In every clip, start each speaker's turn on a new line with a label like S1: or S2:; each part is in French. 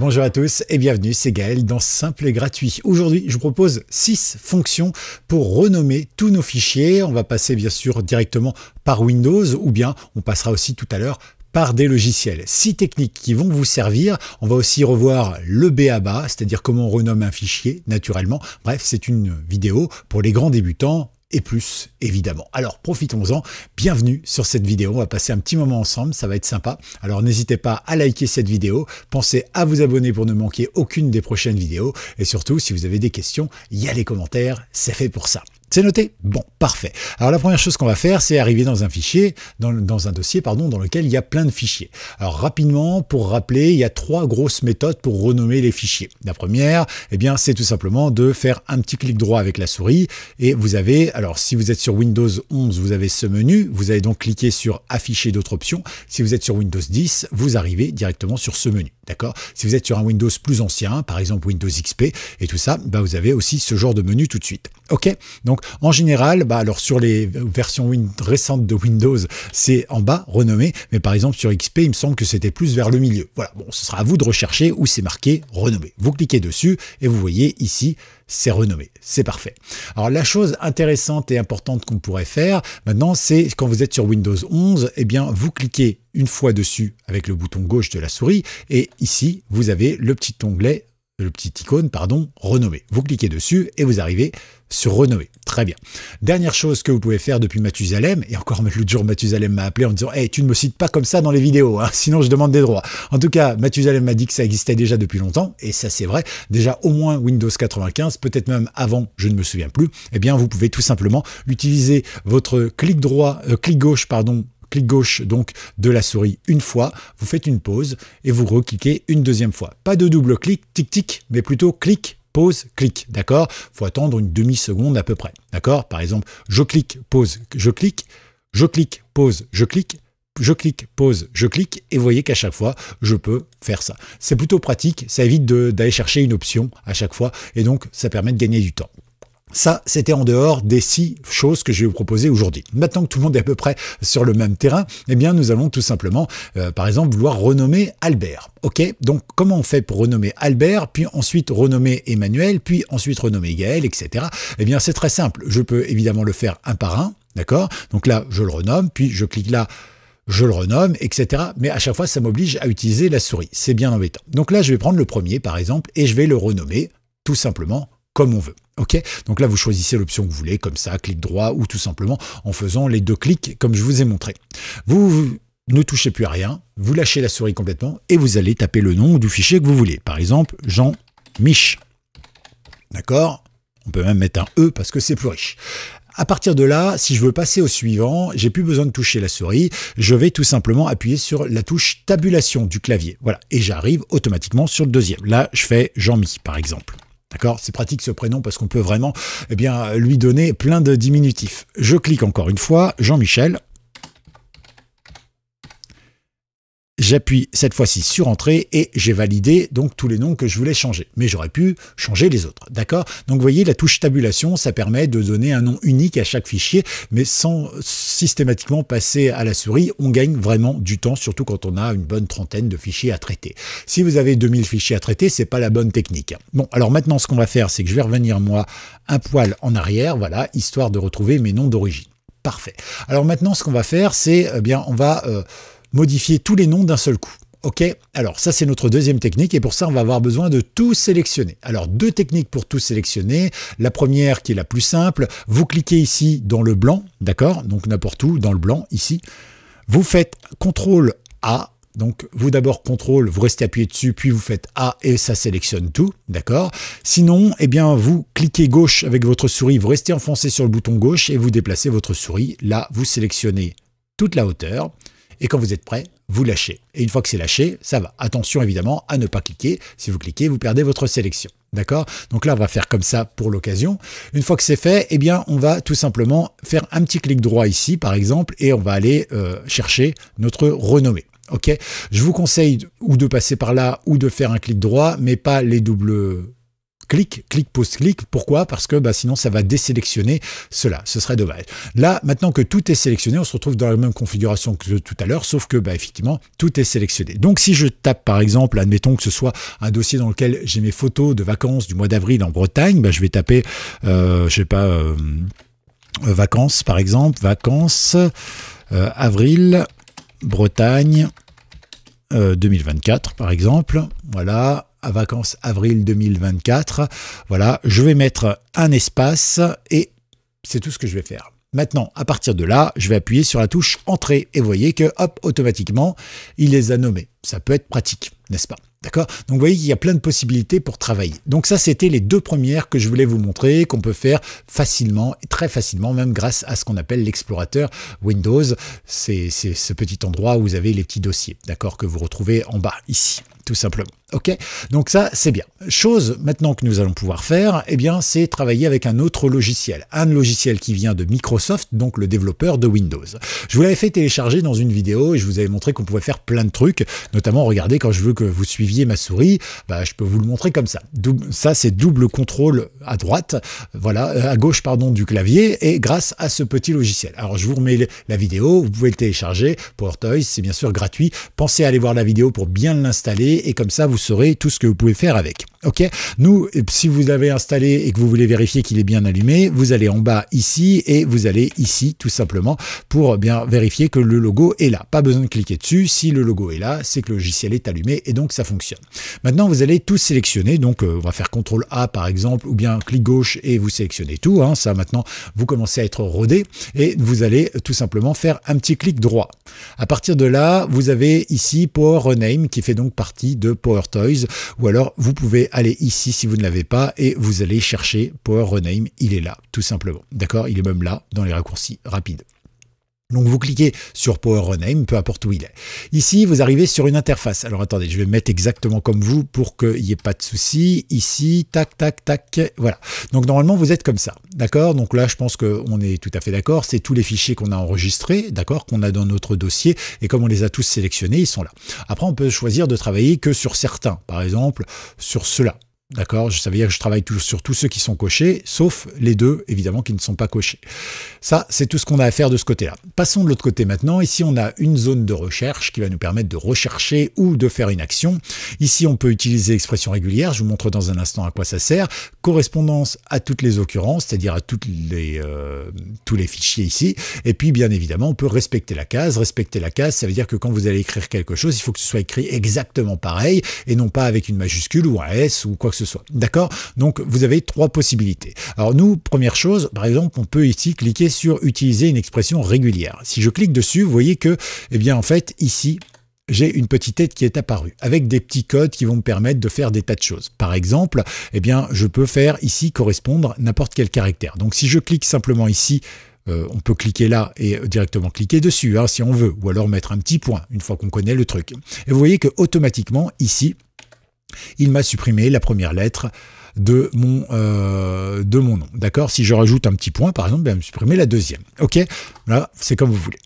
S1: Bonjour à tous et bienvenue, c'est Gaël dans Simple et Gratuit. Aujourd'hui, je vous propose 6 fonctions pour renommer tous nos fichiers. On va passer bien sûr directement par Windows ou bien on passera aussi tout à l'heure par des logiciels. Six techniques qui vont vous servir. On va aussi revoir le BABA, c'est-à-dire comment on renomme un fichier naturellement. Bref, c'est une vidéo pour les grands débutants et plus, évidemment. Alors, profitons-en. Bienvenue sur cette vidéo. On va passer un petit moment ensemble. Ça va être sympa. Alors, n'hésitez pas à liker cette vidéo. Pensez à vous abonner pour ne manquer aucune des prochaines vidéos. Et surtout, si vous avez des questions, il y a les commentaires. C'est fait pour ça. C'est noté Bon, parfait. Alors la première chose qu'on va faire, c'est arriver dans un fichier, dans, un dossier, pardon, dans lequel il y a plein de fichiers. Alors rapidement, pour rappeler, il y a trois grosses méthodes pour renommer les fichiers. La première, eh bien, c'est tout simplement de faire un petit clic droit avec la souris et vous avez, alors si vous êtes sur Windows 11, vous avez ce menu, vous allez donc cliquer sur Afficher d'autres options. Si vous êtes sur Windows 10, vous arrivez directement sur ce menu. D'accord Si vous êtes sur un Windows plus ancien, par exemple Windows XP et tout ça, bah vous avez aussi ce genre de menu tout de suite. OK Donc en général, bah, alors sur les versions récentes de Windows, c'est en bas, renommé, mais par exemple sur XP, il me semble que c'était plus vers le milieu. Voilà, bon, ce sera à vous de rechercher où c'est marqué renommé. Vous cliquez dessus et vous voyez ici c'est renommé, c'est parfait. Alors la chose intéressante et importante qu'on pourrait faire maintenant, c'est quand vous êtes sur Windows 11, eh bien vous cliquez une fois dessus avec le bouton gauche de la souris et ici vous avez le petit onglet le petit icône, pardon, renommer. Vous cliquez dessus et vous arrivez sur renommer. Très bien. Dernière chose que vous pouvez faire depuis Mathusalem, et encore l'autre jour Mathusalem m'a appelé en disant Hey, tu ne me cites pas comme ça dans les vidéos, hein, sinon je demande des droits. En tout cas, Mathusalem m'a dit que ça existait déjà depuis longtemps, et ça c'est vrai, déjà au moins Windows 95, peut-être même avant, je ne me souviens plus, eh bien vous pouvez tout simplement utiliser votre clic droit, euh, clic gauche, pardon, clic gauche donc de la souris une fois, vous faites une pause et vous recliquez une deuxième fois. Pas de double clic, tic-tic, mais plutôt clic pause, clic, d'accord Faut attendre une demi-seconde à peu près, d'accord Par exemple, je clique, pause, je clique, je clique, pause, je clique, je clique, pause, je clique, et vous voyez qu'à chaque fois, je peux faire ça. C'est plutôt pratique, ça évite d'aller chercher une option à chaque fois, et donc ça permet de gagner du temps. Ça, c'était en dehors des six choses que je vais vous proposer aujourd'hui. Maintenant que tout le monde est à peu près sur le même terrain, eh bien, nous allons tout simplement, euh, par exemple, vouloir renommer Albert. Ok, donc comment on fait pour renommer Albert, puis ensuite renommer Emmanuel, puis ensuite renommer Gaël, etc. Eh bien, c'est très simple. Je peux évidemment le faire un par un, d'accord Donc là, je le renomme, puis je clique là je le renomme, etc. Mais à chaque fois, ça m'oblige à utiliser la souris. C'est bien embêtant. Donc là, je vais prendre le premier, par exemple, et je vais le renommer tout simplement comme on veut. Donc là, vous choisissez l'option que vous voulez, comme ça, clic droit ou tout simplement en faisant les deux clics comme je vous ai montré. Vous ne touchez plus à rien, vous lâchez la souris complètement et vous allez taper le nom du fichier que vous voulez. Par exemple, Jean Mich. D'accord On peut même mettre un E parce que c'est plus riche. À partir de là, si je veux passer au suivant, j'ai plus besoin de toucher la souris, je vais tout simplement appuyer sur la touche tabulation du clavier. Voilà, et j'arrive automatiquement sur le deuxième. Là, je fais Jean-Mi par exemple. D'accord C'est pratique ce prénom parce qu'on peut vraiment eh bien, lui donner plein de diminutifs. Je clique encore une fois, Jean-Michel, J'appuie cette fois-ci sur Entrée et j'ai validé donc tous les noms que je voulais changer. Mais j'aurais pu changer les autres, d'accord Donc vous voyez, la touche tabulation, ça permet de donner un nom unique à chaque fichier, mais sans systématiquement passer à la souris, on gagne vraiment du temps, surtout quand on a une bonne trentaine de fichiers à traiter. Si vous avez 2000 fichiers à traiter, c'est pas la bonne technique. Bon, alors maintenant, ce qu'on va faire, c'est que je vais revenir, moi, un poil en arrière, voilà, histoire de retrouver mes noms d'origine. Parfait. Alors maintenant, ce qu'on va faire, c'est, eh bien, on va... Euh, modifier tous les noms d'un seul coup. Ok, alors ça c'est notre deuxième technique et pour ça on va avoir besoin de tout sélectionner. Alors deux techniques pour tout sélectionner. La première qui est la plus simple, vous cliquez ici dans le blanc, d'accord Donc n'importe où, dans le blanc, ici. Vous faites CTRL A, donc vous d'abord CTRL, vous restez appuyé dessus, puis vous faites A et ça sélectionne tout, d'accord Sinon, eh bien vous cliquez gauche avec votre souris, vous restez enfoncé sur le bouton gauche et vous déplacez votre souris. Là, vous sélectionnez toute la hauteur. Et quand vous êtes prêt, vous lâchez. Et une fois que c'est lâché, ça va. Attention évidemment à ne pas cliquer. Si vous cliquez, vous perdez votre sélection. D'accord Donc là, on va faire comme ça pour l'occasion. Une fois que c'est fait, eh bien, on va tout simplement faire un petit clic droit ici, par exemple, et on va aller euh, chercher notre renommée. Ok Je vous conseille ou de passer par là ou de faire un clic droit, mais pas les doubles clic, clic, pause, clic. Pourquoi Parce que bah, sinon, ça va désélectionner cela. Ce serait dommage. Là, maintenant que tout est sélectionné, on se retrouve dans la même configuration que tout à l'heure, sauf que bah, effectivement, tout est sélectionné. Donc, si je tape, par exemple, admettons que ce soit un dossier dans lequel j'ai mes photos de vacances du mois d'avril en Bretagne, bah, je vais taper, je euh, je sais pas, euh, vacances, par exemple, vacances, euh, avril, Bretagne, 2024 par exemple. Voilà, vacances avril 2024. Voilà, je vais mettre un espace et c'est tout ce que je vais faire. Maintenant, à partir de là, je vais appuyer sur la touche Entrée et voyez que, hop, automatiquement, il les a nommés. Ça peut être pratique, n'est-ce pas D'accord Donc vous voyez qu'il y a plein de possibilités pour travailler. Donc ça, c'était les deux premières que je voulais vous montrer, qu'on peut faire facilement, très facilement, même grâce à ce qu'on appelle l'explorateur Windows. C'est ce petit endroit où vous avez les petits dossiers, d'accord, que vous retrouvez en bas ici tout simplement. Ok, donc ça c'est bien. Chose maintenant que nous allons pouvoir faire, eh bien c'est travailler avec un autre logiciel, un logiciel qui vient de Microsoft, donc le développeur de Windows. Je vous l'avais fait télécharger dans une vidéo et je vous avais montré qu'on pouvait faire plein de trucs, notamment regardez quand je veux que vous suiviez ma souris, bah, je peux vous le montrer comme ça. ça c'est double contrôle à droite, voilà, euh, à gauche pardon du clavier et grâce à ce petit logiciel. Alors je vous remets la vidéo, vous pouvez le télécharger, PowerToys c'est bien sûr gratuit. Pensez à aller voir la vidéo pour bien l'installer et comme ça vous saurez tout ce que vous pouvez faire avec. Ok, nous, si vous avez installé et que vous voulez vérifier qu'il est bien allumé, vous allez en bas ici et vous allez ici tout simplement pour bien vérifier que le logo est là. Pas besoin de cliquer dessus. Si le logo est là, c'est que le logiciel est allumé et donc ça fonctionne. Maintenant, vous allez tout sélectionner. Donc, euh, on va faire CTRL A par exemple ou bien clic gauche et vous sélectionnez tout. Hein. Ça, maintenant, vous commencez à être rodé et vous allez tout simplement faire un petit clic droit. À partir de là, vous avez ici Power Rename qui fait donc partie de Power Toys. Ou alors, vous pouvez aller ici si vous ne l'avez pas et vous allez chercher Power Rename. Il est là, tout simplement. D'accord Il est même là dans les raccourcis rapides. Donc vous cliquez sur Power Rename, peu importe où il est. Ici, vous arrivez sur une interface. Alors attendez, je vais mettre exactement comme vous pour qu'il n'y ait pas de souci. Ici, tac, tac, tac, voilà. Donc normalement, vous êtes comme ça, d'accord Donc là, je pense qu'on est tout à fait d'accord. C'est tous les fichiers qu'on a enregistrés, d'accord Qu'on a dans notre dossier. Et comme on les a tous sélectionnés, ils sont là. Après, on peut choisir de travailler que sur certains. Par exemple, sur cela. D'accord Ça veut dire que je travaille toujours sur tous ceux qui sont cochés, sauf les deux, évidemment, qui ne sont pas cochés. Ça, c'est tout ce qu'on a à faire de ce côté-là. Passons de l'autre côté maintenant. Ici, on a une zone de recherche qui va nous permettre de rechercher ou de faire une action. Ici, on peut utiliser l'expression régulière. Je vous montre dans un instant à quoi ça sert. Correspondance à toutes les occurrences, c'est-à-dire à toutes les, euh, tous les fichiers ici. Et puis, bien évidemment, on peut respecter la case. Respecter la case, ça veut dire que quand vous allez écrire quelque chose, il faut que ce soit écrit exactement pareil et non pas avec une majuscule ou un S ou quoi que ce soit soit. D'accord Donc vous avez trois possibilités. Alors nous, première chose, par exemple, on peut ici cliquer sur utiliser une expression régulière. Si je clique dessus, vous voyez que, eh bien en fait, ici, j'ai une petite tête qui est apparue avec des petits codes qui vont me permettre de faire des tas de choses. Par exemple, eh bien, je peux faire ici correspondre n'importe quel caractère. Donc si je clique simplement ici, euh, on peut cliquer là et directement cliquer dessus hein, si on veut, ou alors mettre un petit point une fois qu'on connaît le truc. Et vous voyez que automatiquement ici, il m'a supprimé la première lettre de mon, euh, de mon nom. D'accord Si je rajoute un petit point, par exemple, il va me supprimer la deuxième. OK Là, c'est comme vous voulez.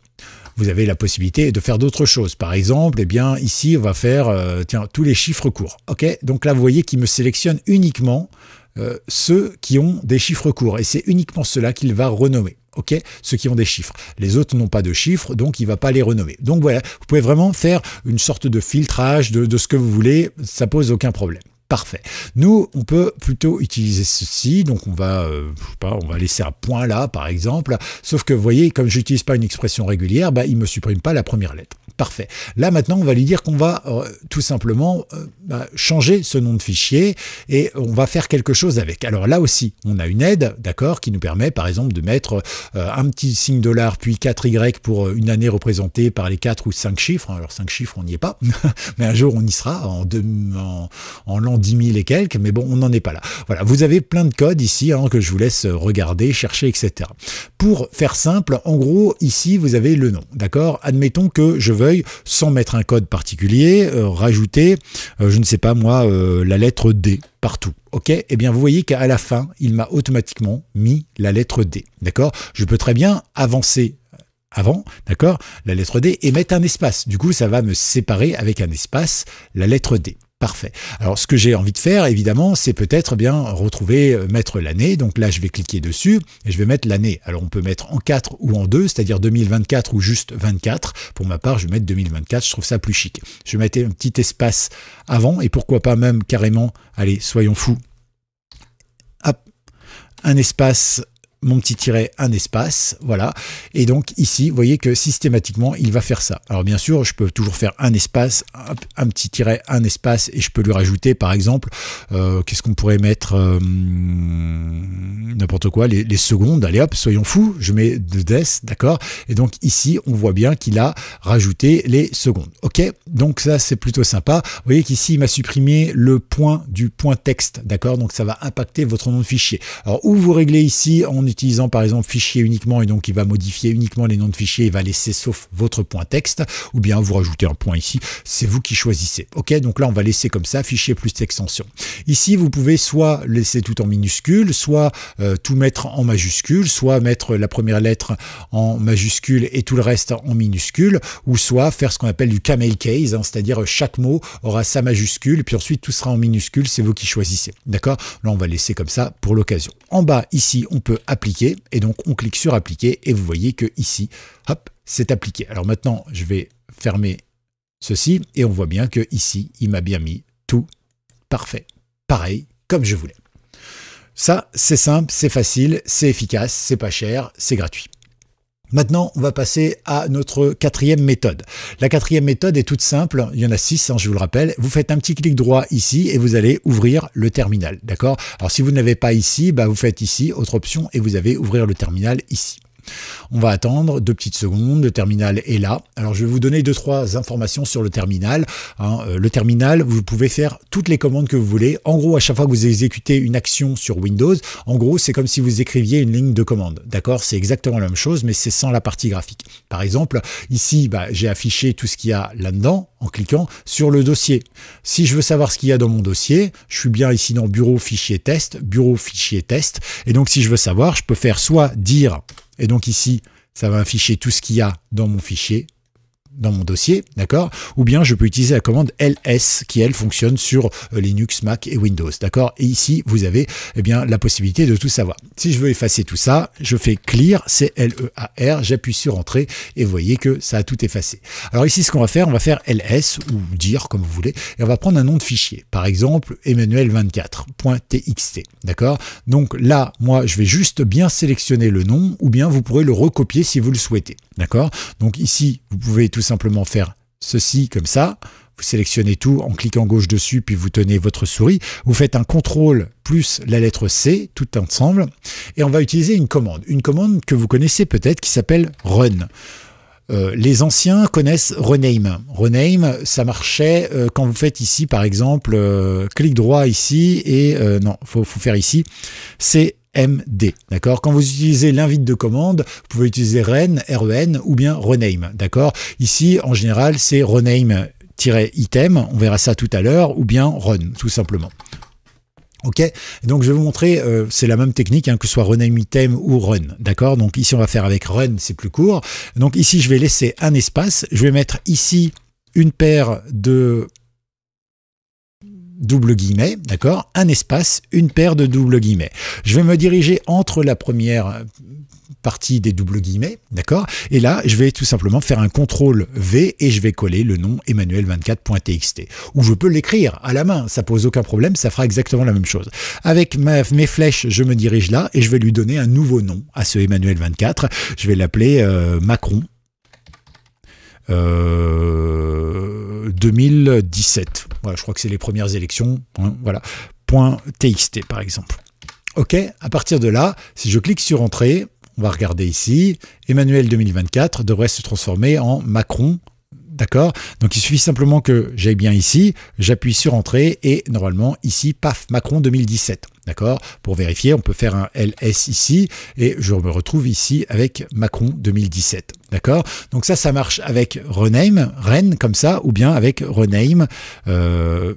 S1: Vous avez la possibilité de faire d'autres choses. Par exemple, eh bien, ici, on va faire euh, tiens, tous les chiffres courts. OK Donc là, vous voyez qu'il me sélectionne uniquement euh, ceux qui ont des chiffres courts. Et c'est uniquement cela qu'il va renommer. OK Ceux qui ont des chiffres. Les autres n'ont pas de chiffres, donc il ne va pas les renommer. Donc voilà, vous pouvez vraiment faire une sorte de filtrage de, de ce que vous voulez, ça pose aucun problème. Parfait. Nous, on peut plutôt utiliser ceci. Donc, on va, euh, pas, on va laisser un point là, par exemple. Sauf que, vous voyez, comme je pas une expression régulière, bah, il me supprime pas la première lettre. Parfait. Là, maintenant, on va lui dire qu'on va euh, tout simplement euh, bah, changer ce nom de fichier et on va faire quelque chose avec. Alors là aussi, on a une aide, d'accord, qui nous permet, par exemple, de mettre un petit signe dollar puis 4Y pour une année représentée par les 4 ou 5 chiffres. Alors, 5 chiffres, on n'y est pas, mais un jour, on y sera en, deux, en, 10 000 et quelques, mais bon, on n'en est pas là. Voilà, vous avez plein de codes ici hein, que je vous laisse euh, regarder, chercher, etc. Pour faire simple, en gros, ici, vous avez le nom, d'accord Admettons que je veuille, sans mettre un code particulier, euh, rajouter, euh, je ne sais pas moi, la lettre D partout. Ok et eh bien, vous voyez qu'à la fin, il m'a automatiquement mis la lettre D, d'accord Je peux très bien avancer avant, d'accord, la lettre D, et mettre un espace. Du coup, ça va me séparer avec un espace, la lettre D. Parfait. Alors, ce que j'ai envie de faire, évidemment, c'est peut-être eh bien retrouver, euh, mettre l'année. Donc là, je vais cliquer dessus et je vais mettre l'année. Alors, on peut mettre en 4 ou en 2, c'est-à-dire 2024 ou juste 24. Pour ma part, je vais mettre 2024, je trouve ça plus chic. Je vais mettre un petit espace avant et pourquoi pas même carrément, allez, soyons fous, hop, un espace mon petit tiret, un espace, voilà. Et donc ici, vous voyez que systématiquement, il va faire ça. Alors bien sûr, je peux toujours faire un espace, un, petit tiret, un espace, et je peux lui rajouter, par exemple, euh, qu'est-ce qu'on pourrait mettre, euh, n'importe quoi, les, secondes, allez hop, soyons fous, je mets de death, d'accord Et donc ici, on voit bien qu'il a rajouté les secondes, ok Donc ça, c'est plutôt sympa. voyez qu'ici, il m'a supprimé le point du point texte, d'accord Donc ça va impacter votre nom de fichier. Alors, où vous réglez ici en utilisant par exemple fichier uniquement et donc il va modifier uniquement les noms de fichiers, il va laisser sauf votre point texte, ou bien vous rajoutez un point ici, c'est vous qui choisissez. Ok, donc là on va laisser comme ça fichier plus extension. Ici vous pouvez soit laisser tout en minuscule, soit euh, tout mettre en majuscule, soit mettre la première lettre en majuscule et tout le reste en minuscule, ou soit faire ce qu'on appelle du camel case, hein, c'est-à-dire chaque mot aura sa majuscule, puis ensuite tout sera en minuscule, c'est vous qui choisissez. D'accord Là on va laisser comme ça pour l'occasion. En bas ici on peut appliquer. Et donc on clique sur appliquer et vous voyez que ici, hop, c'est appliqué. Alors maintenant, je vais fermer ceci et on voit bien que ici, il m'a bien mis tout parfait. Pareil, comme je voulais. Ça, c'est simple, c'est facile, c'est efficace, c'est pas cher, c'est gratuit. Maintenant, on va passer à notre quatrième méthode. La quatrième méthode est toute simple. Il y en a six, hein, je vous le rappelle. Vous faites un petit clic droit ici et vous allez ouvrir le terminal. D'accord Alors, si vous n'avez pas ici, bah, vous faites ici, autre option, et vous avez ouvrir le terminal ici. On va attendre deux petites secondes, le terminal est là. Alors je vais vous donner deux trois informations sur le terminal. Hein. Euh, le terminal, vous pouvez faire toutes les commandes que vous voulez. En gros, à chaque fois que vous exécutez une action sur Windows, en gros, c'est comme si vous écriviez une ligne de commande. D'accord C'est exactement la même chose, mais c'est sans la partie graphique. Par exemple, ici, bah, j'ai affiché tout ce qu'il y a là-dedans en cliquant sur le dossier. Si je veux savoir ce qu'il y a dans mon dossier, je suis bien ici dans bureau fichier test, bureau fichier test. Et donc si je veux savoir, je peux faire soit dire et donc ici, ça va afficher tout ce qu'il y a dans mon fichier dans mon dossier, d'accord Ou bien je peux utiliser la commande ls qui elle fonctionne sur euh, Linux, Mac et Windows, d'accord Et ici, vous avez eh bien la possibilité de tout savoir. Si je veux effacer tout ça, je fais clear, c'est L E A R, j'appuie sur entrée et vous voyez que ça a tout effacé. Alors ici ce qu'on va faire, on va faire ls ou dire comme vous voulez et on va prendre un nom de fichier. Par exemple, emmanuel24.txt, d'accord Donc là, moi je vais juste bien sélectionner le nom ou bien vous pourrez le recopier si vous le souhaitez, d'accord Donc ici, vous pouvez tout simplement faire ceci comme ça. Vous sélectionnez tout en cliquant gauche dessus, puis vous tenez votre souris. Vous faites un contrôle plus la lettre C, tout ensemble. Et on va utiliser une commande. Une commande que vous connaissez peut-être qui s'appelle run. Euh, les anciens connaissent rename. Rename, ça marchait euh, quand vous faites ici, par exemple, euh, clic droit ici et non, faut, faut faire ici. C'est MD. E e d'accord Quand vous utilisez l'invite de commande, vous pouvez utiliser REN, REN ou bien rename. D'accord Ici, en général, c'est rename-item. On verra ça tout à l'heure ou bien run, tout simplement. Ok, donc je vais vous montrer, euh, c'est la même technique, hein, que ce soit rename item ou run, d'accord Donc ici on va faire avec run, c'est plus court. Donc ici je vais laisser un espace, je vais mettre ici une paire de double guillemets, d'accord Un espace, une paire de double guillemets. Je vais me diriger entre la première partie des double guillemets, d'accord Et là, je vais tout simplement faire un contrôle V et je vais coller le nom emmanuel24.txt. Ou je peux l'écrire à la main, ça pose aucun problème, ça fera exactement la même chose. Avec mes flèches, je me dirige là et je vais lui donner un nouveau nom à ce Emmanuel24. Je vais l'appeler euh, Macron, 2017. Euh, voilà, je crois que c'est les premières élections. voilà. .txt par exemple. OK, à partir de là, si je clique sur Entrée, on va regarder ici, Emmanuel 2024 devrait se transformer en Macron D'accord Donc il suffit simplement que j'aille bien ici, j'appuie sur Entrée et normalement ici, paf, Macron 2017. D'accord Pour vérifier, on peut faire un LS ici et je me retrouve ici avec Macron 2017. D'accord Donc ça, ça marche avec Rename, Ren » comme ça, ou bien avec Rename euh,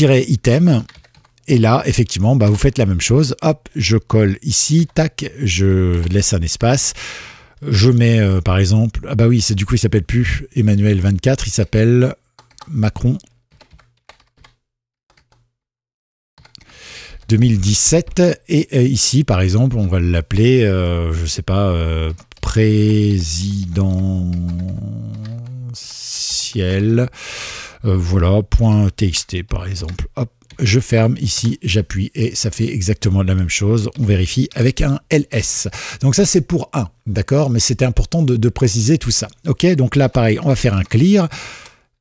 S1: item. Et là, effectivement, bah, vous faites la même chose. Hop, je colle ici, tac, je laisse un espace. Je mets euh, par exemple, ah bah oui, c'est du coup il s'appelle plus Emmanuel 24, il s'appelle Macron 2017 et euh, ici par exemple on va l'appeler, je euh, je sais pas, présidentiel, voilà txt par exemple. Hop je ferme ici, j'appuie et ça fait exactement la même chose. On vérifie avec un LS. Donc ça c'est pour un, d'accord Mais c'était important de, préciser tout ça. Ok, donc là pareil, on va faire un clear.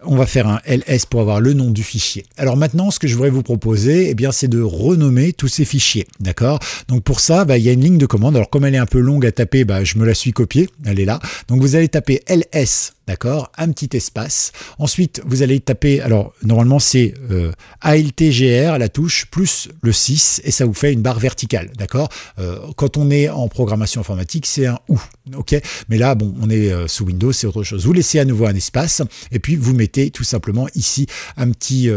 S1: On va faire un LS pour avoir le nom du fichier. Alors maintenant, ce que je voudrais vous proposer, eh bien, c'est de renommer tous ces fichiers, d'accord Donc pour ça, bah, il y a une ligne de commande. Alors comme elle est un peu longue à taper, bah, je me la suis copiée, elle est là. Donc vous allez taper LS d'accord Un petit espace. Ensuite, vous allez taper, alors normalement c'est euh, alt ALTGR, la touche, plus le 6, et ça vous fait une barre verticale, d'accord euh, Quand on est en programmation informatique, c'est un OU, ok Mais là, bon, on est euh, sous Windows, c'est autre chose. Vous laissez à nouveau un espace, et puis vous mettez tout simplement ici un petit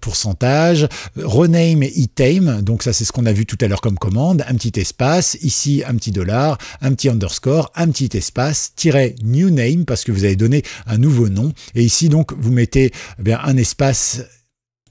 S1: pourcentage, rename et itame, donc ça c'est ce qu'on a vu tout à l'heure comme commande, un petit espace, ici un petit dollar, un petit underscore, un petit espace, tiret new name, parce que vous avez donné un nouveau nom. Et ici, donc, vous mettez eh bien, un espace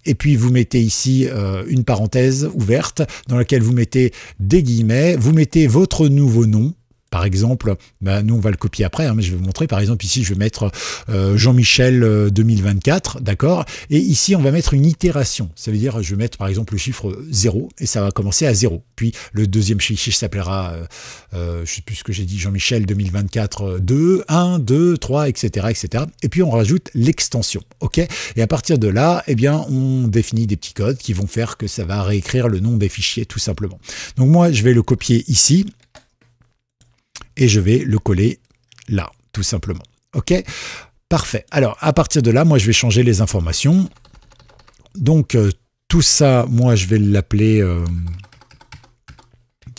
S1: et puis vous mettez ici euh, une parenthèse ouverte dans laquelle vous mettez des guillemets, vous mettez votre nouveau nom, par exemple, bah, nous on va le copier après, hein, mais je vais vous montrer. Par exemple ici, je vais mettre euh, Jean-Michel 2024, euh, d'accord Et ici, on va mettre une itération. Ça veut dire, je vais mettre par exemple le chiffre 0 et ça va commencer à 0. Puis le deuxième fichier s'appellera, euh, euh, je sais plus ce que j'ai dit, Jean-Michel 2024 2, 1, 2, 3, etc., etc. Et puis on rajoute l'extension, ok Et à partir de là, eh bien, on définit des petits codes qui vont faire que ça va réécrire le nom des fichiers tout simplement. Donc moi, je vais le copier ici et je vais le coller là, tout simplement. OK Parfait. Alors, à partir de là, moi, je vais changer les informations. Donc, euh, tout ça, moi, je vais l'appeler euh,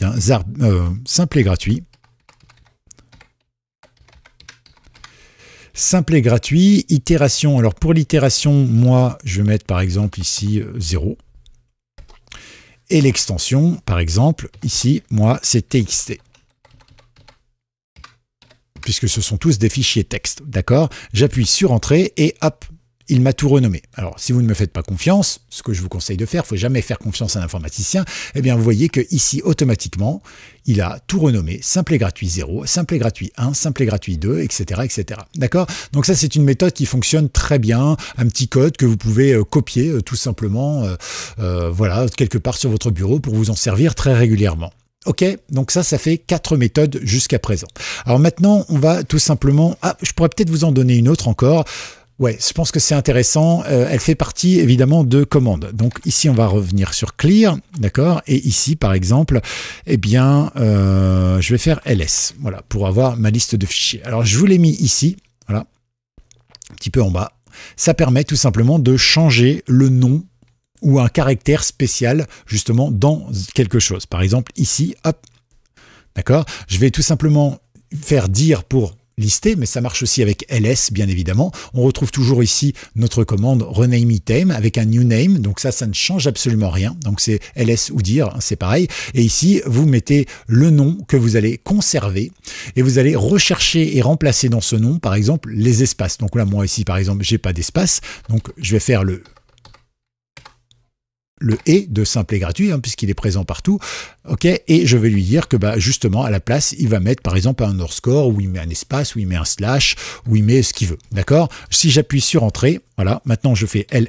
S1: euh, simple et gratuit. Simple et gratuit, itération. Alors, pour l'itération, moi, je vais mettre, par exemple, ici, 0. Et l'extension, par exemple, ici, moi, c'est txt puisque ce sont tous des fichiers texte, d'accord J'appuie sur Entrée et hop, il m'a tout renommé. Alors, si vous ne me faites pas confiance, ce que je vous conseille de faire, il faut jamais faire confiance à un informaticien, eh bien, vous voyez que ici, automatiquement, il a tout renommé, simple et gratuit 0, simple et gratuit 1, simple et gratuit 2, etc., etc. D'accord Donc ça, c'est une méthode qui fonctionne très bien, un petit code que vous pouvez euh, copier euh, tout simplement, euh, voilà, quelque part sur votre bureau pour vous en servir très régulièrement. Ok, donc ça, ça fait quatre méthodes jusqu'à présent. Alors maintenant, on va tout simplement. Ah, je pourrais peut-être vous en donner une autre encore. Ouais, je pense que c'est intéressant. Euh, elle fait partie évidemment de commandes. Donc ici, on va revenir sur clear, d'accord Et ici, par exemple, eh bien, euh, je vais faire ls, voilà, pour avoir ma liste de fichiers. Alors je vous l'ai mis ici, voilà, un petit peu en bas. Ça permet tout simplement de changer le nom ou un caractère spécial justement dans quelque chose. Par exemple ici, hop, d'accord Je vais tout simplement faire dire pour lister, mais ça marche aussi avec ls bien évidemment. On retrouve toujours ici notre commande rename item avec un new name, donc ça, ça ne change absolument rien. Donc c'est ls ou dire, c'est pareil. Et ici, vous mettez le nom que vous allez conserver et vous allez rechercher et remplacer dans ce nom, par exemple, les espaces. Donc là, moi ici, par exemple, j'ai pas d'espace, donc je vais faire le le et de simple et gratuit, hein, puisqu'il est présent partout. Ok, et je vais lui dire que bah, justement, à la place, il va mettre par exemple un hors-score ou il met un espace, ou il met un slash, ou il met ce qu'il veut. D'accord Si j'appuie sur entrée, voilà, maintenant je fais ls,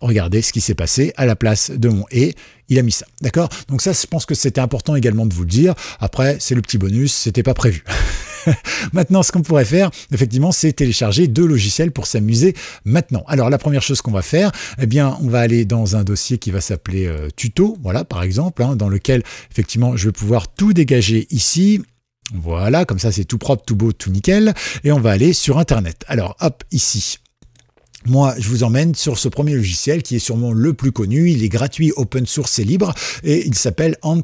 S1: regardez ce qui s'est passé. À la place de mon et, il a mis ça. D'accord Donc ça, je pense que c'était important également de vous le dire. Après, c'est le petit bonus, c'était pas prévu. maintenant, ce qu'on pourrait faire, effectivement, c'est télécharger deux logiciels pour s'amuser maintenant. Alors, la première chose qu'on va faire, eh bien, on va aller dans un dossier qui va s'appeler euh, tuto, voilà, par exemple, hein, dans lequel, effectivement, je vais pouvoir tout dégager ici. Voilà, comme ça, c'est tout propre, tout beau, tout nickel. Et on va aller sur Internet. Alors, hop, ici, moi, je vous emmène sur ce premier logiciel qui est sûrement le plus connu. Il est gratuit, open source et libre et il s'appelle Ant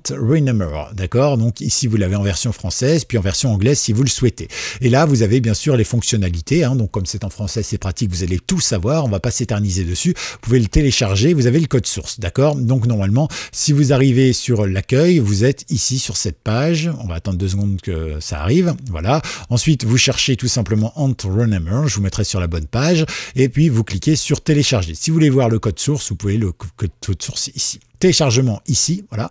S1: D'accord Donc ici, vous l'avez en version française, puis en version anglaise si vous le souhaitez. Et là, vous avez bien sûr les fonctionnalités. Hein. donc comme c'est en français, c'est pratique, vous allez tout savoir. On va pas s'éterniser dessus. Vous pouvez le télécharger. Vous avez le code source. D'accord Donc normalement, si vous arrivez sur l'accueil, vous êtes ici sur cette page. On va attendre deux secondes que ça arrive. Voilà. Ensuite, vous cherchez tout simplement Ant Je vous mettrai sur la bonne page. Et puis, vous cliquez sur télécharger. Si vous voulez voir le code source, vous pouvez le code source ici téléchargement ici. Voilà.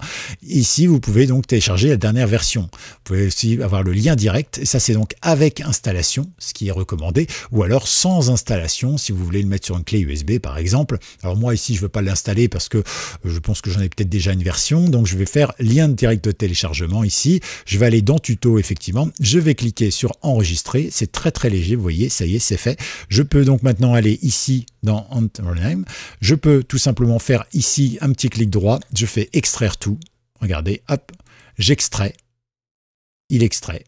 S1: Ici, vous pouvez donc télécharger la dernière version. Vous pouvez aussi avoir le lien direct. Et ça, c'est donc avec installation, ce qui est recommandé, ou alors sans installation, si vous voulez le mettre sur une clé USB, par exemple. Alors moi, ici, je ne veux pas l'installer parce que euh, je pense que j'en ai peut-être déjà une version. Donc, je vais faire lien direct de téléchargement ici. Je vais aller dans tuto, effectivement. Je vais cliquer sur enregistrer. C'est très, très léger. Vous voyez, ça y est, c'est fait. Je peux donc maintenant aller ici dans Je peux tout simplement faire ici un petit clic droit je fais extraire tout. Regardez, hop, j'extrais. Il extrait.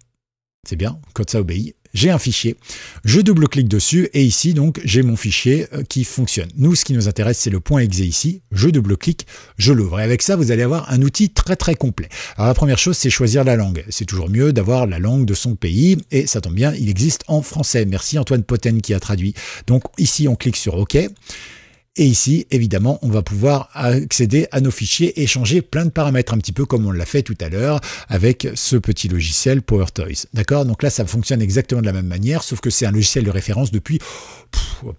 S1: C'est bien, code ça obéit. J'ai un fichier. Je double-clique dessus et ici, donc, j'ai mon fichier euh, qui fonctionne. Nous, ce qui nous intéresse, c'est le point .exe ici. Je double-clique, je l'ouvre. Et avec ça, vous allez avoir un outil très, très complet. Alors, la première chose, c'est choisir la langue. C'est toujours mieux d'avoir la langue de son pays. Et ça tombe bien, il existe en français. Merci Antoine Poten qui a traduit. Donc, ici, on clique sur OK. Et ici, évidemment, on va pouvoir accéder à nos fichiers et changer plein de paramètres, un petit peu comme on l'a fait tout à l'heure avec ce petit logiciel PowerToys. D'accord Donc là, ça fonctionne exactement de la même manière, sauf que c'est un logiciel de référence depuis,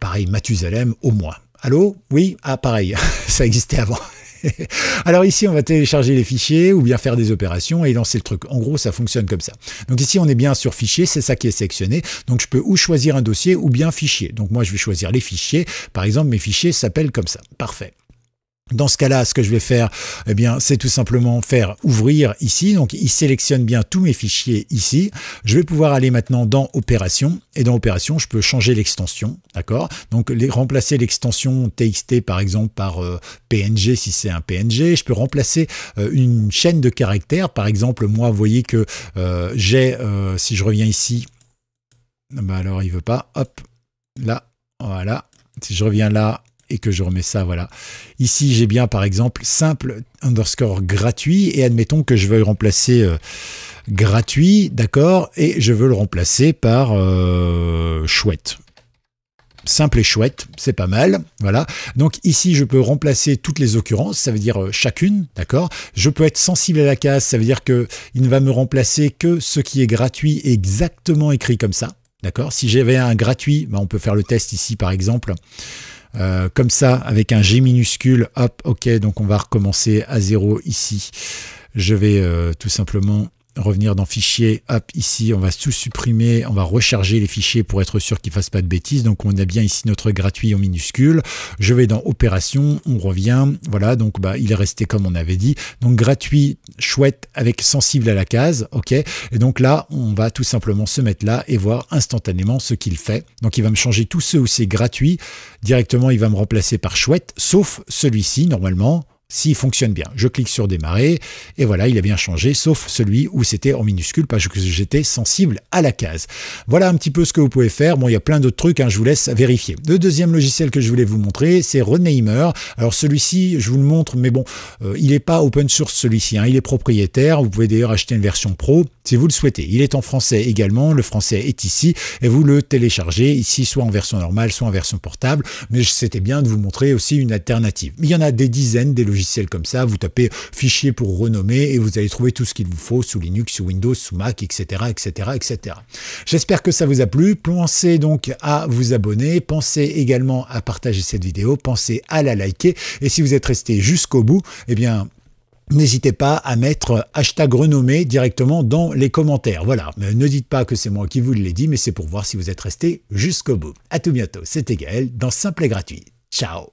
S1: pareil, Mathusalem au moins. Allô Oui Ah, pareil, ça existait avant. Alors ici, on va télécharger les fichiers ou bien faire des opérations et lancer le truc. En gros, ça fonctionne comme ça. Donc ici, on est bien sur fichiers, c'est ça qui est sectionné. Donc je peux ou choisir un dossier ou bien fichier. Donc moi, je vais choisir les fichiers. Par exemple, mes fichiers s'appellent comme ça. Parfait. Dans ce cas-là, ce que je vais faire, eh bien, c'est tout simplement faire ouvrir ici. Donc, il sélectionne bien tous mes fichiers ici. Je vais pouvoir aller maintenant dans opération et dans opération, je peux changer l'extension, d'accord Donc, remplacer l'extension TXT par exemple par euh, PNG si c'est un PNG. Je peux remplacer euh, une chaîne de caractères. Par exemple, moi, vous voyez que euh, j'ai, si je reviens ici, bah, alors il veut pas. Hop, là, voilà. Si je reviens là, et que je remets ça, voilà. Ici, j'ai bien, par exemple, simple underscore gratuit, et admettons que je veuille remplacer euh, gratuit, d'accord, et je veux le remplacer par euh, chouette simple et chouette, c'est pas mal, voilà. Donc ici, je peux remplacer toutes les occurrences, ça veut dire euh, chacune, d'accord Je peux être sensible à la case, ça veut dire que il ne va me remplacer que ce qui est gratuit exactement écrit comme ça, d'accord Si j'avais un gratuit, ben, on peut faire le test ici par exemple. Euh, comme ça, avec un G minuscule, hop, ok, donc on va recommencer à zéro ici. Je vais euh, tout simplement revenir dans fichier, hop, ici, on va tout supprimer, on va recharger les fichiers pour être sûr qu'ils ne fassent pas de bêtises. Donc, on a bien ici notre gratuit en minuscule. Je vais dans opération, on revient. Voilà, donc bah, il est resté comme on avait dit. Donc, gratuit, chouette, avec sensible à la case. OK. Et donc là, on va tout simplement se mettre là et voir instantanément ce qu'il fait. Donc, il va me changer tous ceux où c'est gratuit. Directement, il va me remplacer par chouette, sauf celui-ci, normalement s'il fonctionne bien. Je clique sur démarrer et voilà, il a bien changé, sauf celui où c'était en minuscule parce que j'étais sensible à la case. Voilà un petit peu ce que vous pouvez faire. Bon, il y a plein d'autres trucs, hein, je vous laisse vérifier. Le deuxième logiciel que je voulais vous montrer, c'est Renamer. Alors celui-ci, je vous le montre, mais bon, euh, il n'est pas open source celui-ci, hein. il est propriétaire. Vous pouvez d'ailleurs acheter une version pro si vous le souhaitez. Il est en français également, le français est ici et vous le téléchargez ici soit en version normale, soit en version portable. Mais c'était bien de vous montrer aussi une alternative. Il y en a des dizaines des logiciels comme ça, vous tapez fichier pour renommer et vous allez trouver tout ce qu'il vous faut sous Linux, sous Windows, sous Mac, etc. etc., etc. J'espère que ça vous a plu. Pensez donc à vous abonner, pensez également à partager cette vidéo, pensez à la liker et si vous êtes resté jusqu'au bout, eh bien N'hésitez pas à mettre hashtag renommé directement dans les commentaires. Voilà, ne dites pas que c'est moi qui vous l'ai dit, mais c'est pour voir si vous êtes resté jusqu'au bout. À tout bientôt, c'était Gaël dans Simple et Gratuit. Ciao